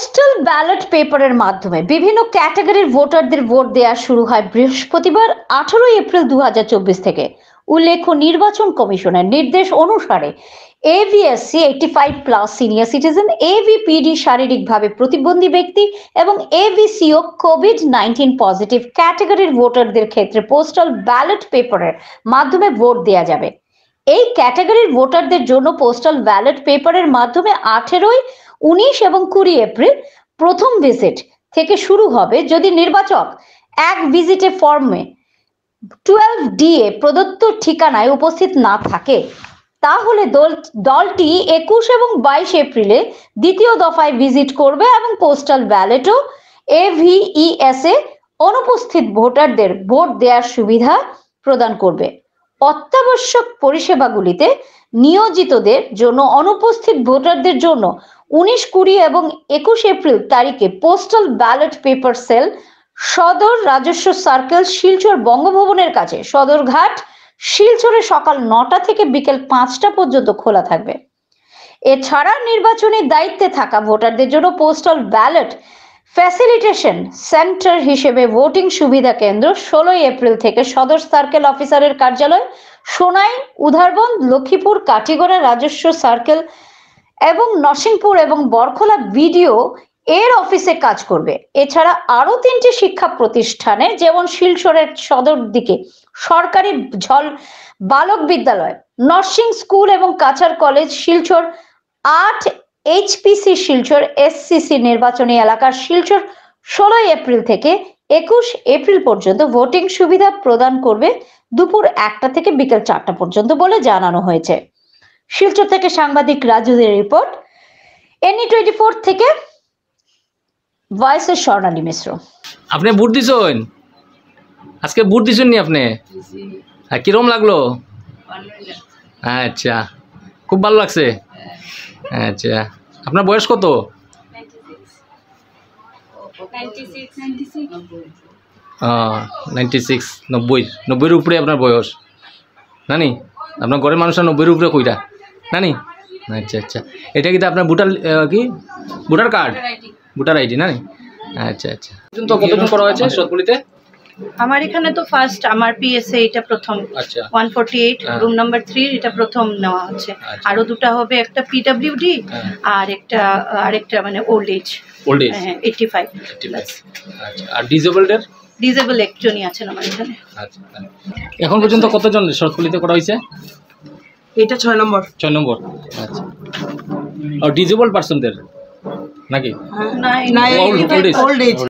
Postal ballot পেপারের মাধ্যমে বিভিন্ন ক্যাটাগরির ভোটারদের ভোট দেওয়া শুরু হয় বৃহস্পতিবার আঠারোই এপ্রিল দু থেকে উল্লেখ্য নির্বাচন কমিশনের নির্দেশ অনুসারে AVSC eighty five plus senior citizen AVPD শারীরিকভাবে প্রতিবন্ধী ব্যক্তি এবং এভিসিও কোভিড নাইন্টিন পজিটিভ ক্যাটাগরির ভোটারদের ক্ষেত্রে পোস্টাল ব্যালট পেপারের মাধ্যমে ভোট দেওয়া যাবে এই ক্যাটাগরির ভোটারদের জন্য পোস্টাল ব্যালট পেপারের মাধ্যমে আঠেরোই উনিশ এবং কুড়ি এপ্রিল প্রথম ভিজিট থেকে শুরু হবে যদি নির্বাচক এক ভিজিটে ফর্মে টুয়েলভ ডি এ প্রদত্ত ঠিকানায় উপস্থিত না থাকে তাহলে দল দলটি একুশ এবং বাইশ এপ্রিলে দ্বিতীয় দফায় ভিজিট করবে এবং পোস্টাল ব্যালেটও এভিইএস এ অনুপস্থিত ভোটারদের ভোট দেওয়ার সুবিধা প্রদান করবে অত্যাবশ্যক পরিষেবাগুলিতে নিয়োজিতদের জন্য অনুপস্থিত ভোটারদের জন্য উনিশ কুড়ি এবং একুশ এপ্রিল তারিখে পোস্টাল ব্যালট পেপার সেল সদর রাজস্ব সার্কেল শিলচর বঙ্গভবনের কাছে সদরঘাট শিলচরে সকাল নটা থেকে বিকেল পাঁচটা পর্যন্ত খোলা থাকবে এছাড়া নির্বাচনী দায়িত্বে থাকা ভোটারদের জন্য পোস্টাল ব্যালট ফ্যাসিলিটেশন সেন্টার হিসেবে ভোটিং সুবিধা কেন্দ্র ষোলোই এপ্রিল থেকে সদর সার্কেল অফিসারের কার্যালয় সোনাই উধারবন্দ লক্ষ্মীপুর কাটিগড়া রাজস্ব সার্কেল এবং নরসিংপুর এবং বরখোলা ভিডিও এর অফিসে কাজ করবে এছাড়া আরো তিনটি শিক্ষা প্রতিষ্ঠানে যেমন শিলচরের সদর দিকে সরকারি ঝল বালক বিদ্যালয় নার্সিং স্কুল এবং কাছার কলেজ শিলচর আট এইচপিসি শিলচর এসসিসি নির্বাচনী এলাকার শিলচর ষোলোই এপ্রিল থেকে একুশ এপ্রিল পর্যন্ত ভোটিং সুবিধা প্রদান করবে দুপুর একটা থেকে বিকেল চারটা পর্যন্ত বলে জানানো হয়েছে শিলচর থেকে সাংবাদিক রাজুদের রিপোর্ট এনি টোয়েন্টি ফোর থেকে ভয়েসের স্বর্ণালী মিশ্র আপনি ভোট দিছেন আজকে ভোট দিছেননি নি আপনি হ্যাঁ কিরম লাগলো আচ্ছা খুব ভালো লাগছে হ্যাঁ। আচ্ছা আপনার বয়স কত নাইনটি সিক্স নব্বই নব্বইয়ের উপরে আপনার বয়স নানি আপনার ঘরের মানুষরা নব্বইয়ের উপরে কইরা নি আচ্ছা আচ্ছা এটা কিন্তু আপনার ভোটার কি ভোটার কার্ড ভোটার আইডি নি আচ্ছা আচ্ছা তো কতদিন করা হয়েছে সোদপুরিতে আমার এখানে তো ফার্স্ট আমার পিএসএ এটা প্রথম one forty eight room number three এটা প্রথম নেওয়া হচ্ছে আচ্ছা। আরও দুটা হবে একটা পিডাব্লিউডি হ্যাঁ। আর একটা আরেকটা মানে ওল্ড এজ ওল্ড এজ হ্যাঁ এইটটি ফাইভ আচ্ছা, আর ডিজেবলডের ডিজেবল একজনই আছেন আমার এখানে আচ্ছা, এখন পর্যন্ত কতজন শর্টকুলিতে করা হয়েছে এটা ছয় নম্বর ছয় নম্বর আচ্ছা আর ডিজেবল পার্সনদের নাকি হ্যাঁ। না ওল্ড এজ